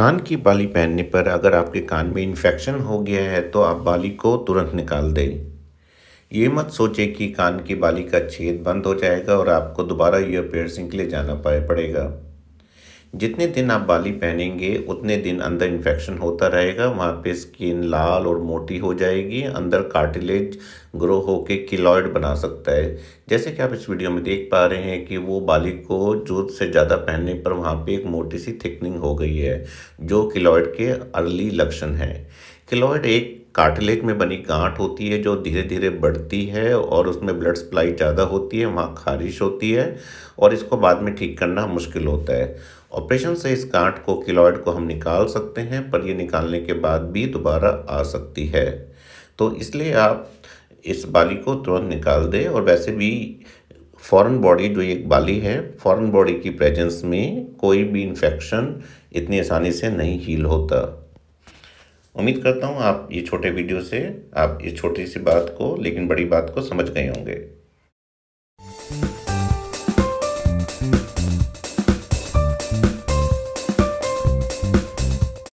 कान की बाली पहनने पर अगर आपके कान में इन्फेक्शन हो गया है तो आप बाली को तुरंत निकाल दें ये मत सोचें कि कान की बाली का छेद बंद हो जाएगा और आपको दोबारा ईयर पेयर्सिंग के लिए जाना पाए पड़ेगा जितने दिन आप बाली पहनेंगे उतने दिन अंदर इन्फेक्शन होता रहेगा वहाँ पे स्किन लाल और मोटी हो जाएगी अंदर कार्टिलेज ग्रो होके किलॉयड बना सकता है जैसे कि आप इस वीडियो में देख पा रहे हैं कि वो बाली को जरूरत से ज़्यादा पहनने पर वहाँ पे एक मोटी सी थिकनिंग हो गई है जो किलॉयड के अर्ली लक्षण हैं केलॉयड एक कार्टिलेज में बनी गांठ होती है जो धीरे धीरे बढ़ती है और उसमें ब्लड सप्लाई ज़्यादा होती है वहाँ खारिश होती है और इसको बाद में ठीक करना मुश्किल होता है ऑपरेशन से इस गांठ को किलॉयड को हम निकाल सकते हैं पर ये निकालने के बाद भी दोबारा आ सकती है तो इसलिए आप इस बाली को तुरंत निकाल दें और वैसे भी फ़ॉरन बॉडी जो एक बाली है फ़ॉरन बॉडी की प्रेजेंस में कोई भी इन्फेक्शन इतनी आसानी से नहीं हील होता उम्मीद करता हूँ आप ये छोटे वीडियो से आप इस छोटी सी बात को लेकिन बड़ी बात को समझ गए होंगे